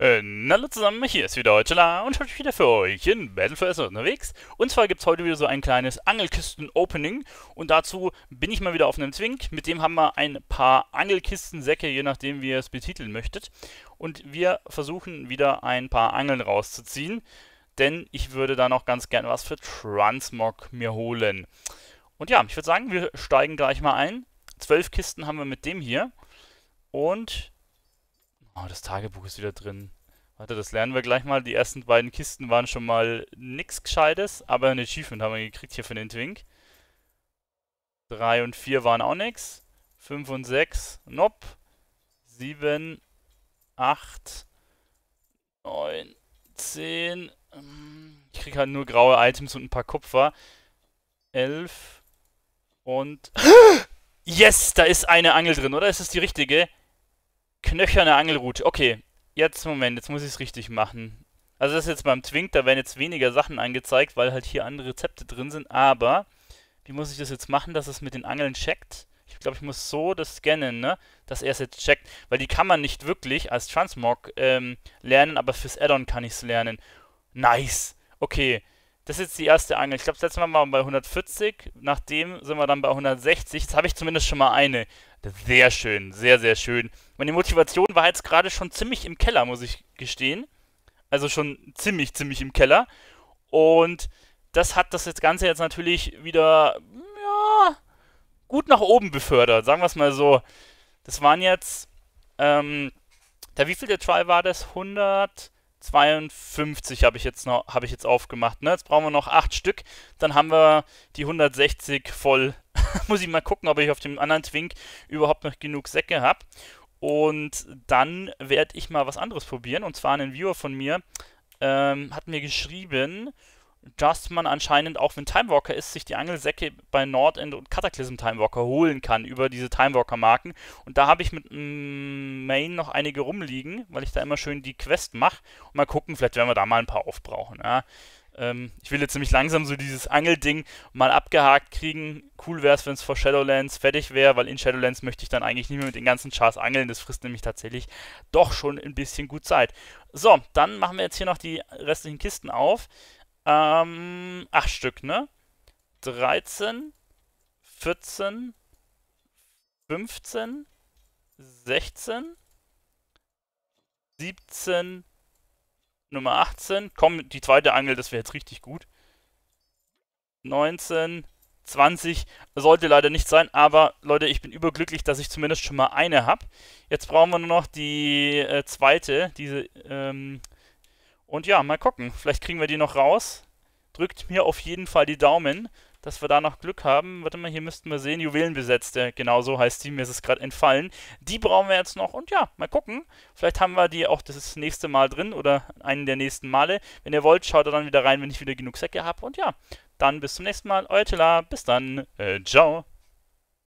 Und äh, hallo zusammen, hier ist wieder Heutela und heute wieder für euch in Battle for Essen unterwegs. Und zwar gibt es heute wieder so ein kleines Angelkisten-Opening und dazu bin ich mal wieder auf einem Zwink. Mit dem haben wir ein paar Angelkisten-Säcke, je nachdem wie ihr es betiteln möchtet. Und wir versuchen wieder ein paar Angeln rauszuziehen, denn ich würde da noch ganz gern was für Transmog mir holen. Und ja, ich würde sagen, wir steigen gleich mal ein. Zwölf Kisten haben wir mit dem hier und Oh, das Tagebuch ist wieder drin. Warte, das lernen wir gleich mal. Die ersten beiden Kisten waren schon mal nichts Gescheites, aber ein Achievement haben wir gekriegt hier für den Twink. 3 und 4 waren auch nichts. 5 und 6, nope. 7, 8, 9, 10. Ich krieg halt nur graue Items und ein paar Kupfer. 11 und... Yes, da ist eine Angel drin, oder? Ist das die richtige? Knöcherne Angelrute. Okay, jetzt Moment, jetzt muss ich es richtig machen. Also das ist jetzt beim Twink, da werden jetzt weniger Sachen angezeigt, weil halt hier andere Rezepte drin sind. Aber wie muss ich das jetzt machen, dass es mit den Angeln checkt? Ich glaube, ich muss so das scannen, ne? Dass er es jetzt checkt. Weil die kann man nicht wirklich als Transmog ähm, lernen, aber fürs Addon kann ich es lernen. Nice. Okay, das ist jetzt die erste Angel. Ich glaube, das letzte Mal waren wir bei 140. Nachdem sind wir dann bei 160. Jetzt habe ich zumindest schon mal eine. Sehr schön, sehr, sehr schön. Meine Motivation war jetzt gerade schon ziemlich im Keller, muss ich gestehen. Also schon ziemlich, ziemlich im Keller. Und das hat das Ganze jetzt natürlich wieder ja, gut nach oben befördert, sagen wir es mal so. Das waren jetzt, ähm, da wie viel der Trial war das? 100, 52 habe ich jetzt noch, habe ich jetzt aufgemacht. Ne? Jetzt brauchen wir noch 8 Stück. Dann haben wir die 160 voll. Muss ich mal gucken, ob ich auf dem anderen Twink überhaupt noch genug Säcke habe. Und dann werde ich mal was anderes probieren. Und zwar ein Viewer von mir ähm, hat mir geschrieben, dass man anscheinend, auch wenn Timewalker ist, sich die Angelsäcke bei Nordend und Cataclysm Timewalker holen kann über diese Timewalker-Marken. Und da habe ich mit Main noch einige rumliegen, weil ich da immer schön die Quest mache. Und mal gucken, vielleicht werden wir da mal ein paar aufbrauchen. Ja. Ähm, ich will jetzt nämlich langsam so dieses Angelding mal abgehakt kriegen. Cool wäre es, wenn es vor Shadowlands fertig wäre, weil in Shadowlands möchte ich dann eigentlich nicht mehr mit den ganzen Chars angeln. Das frisst nämlich tatsächlich doch schon ein bisschen gut Zeit. So, dann machen wir jetzt hier noch die restlichen Kisten auf. Ähm, acht Stück, ne? 13, 14, 15, 16, 17, Nummer 18. Komm, die zweite Angel, das wäre jetzt richtig gut. 19, 20 sollte leider nicht sein, aber Leute, ich bin überglücklich, dass ich zumindest schon mal eine habe. Jetzt brauchen wir nur noch die äh, zweite, diese ähm, und ja, mal gucken. Vielleicht kriegen wir die noch raus. Drückt mir auf jeden Fall die Daumen, dass wir da noch Glück haben. Warte mal, hier müssten wir sehen, Juwelenbesetzte. Genau so heißt die, mir ist es gerade entfallen. Die brauchen wir jetzt noch und ja, mal gucken. Vielleicht haben wir die auch das nächste Mal drin oder einen der nächsten Male. Wenn ihr wollt, schaut da dann wieder rein, wenn ich wieder genug Säcke habe. Und ja, dann bis zum nächsten Mal. Euer Tela, bis dann. Äh, ciao.